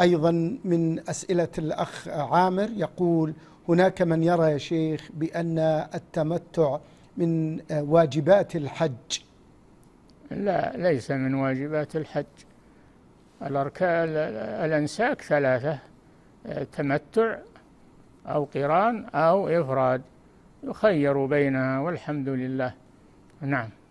أيضا من أسئلة الأخ عامر يقول هناك من يرى يا شيخ بأن التمتع من واجبات الحج لا ليس من واجبات الحج الأركان الأنساك ثلاثة تمتع أو قران أو إفراد يخير بينها والحمد لله نعم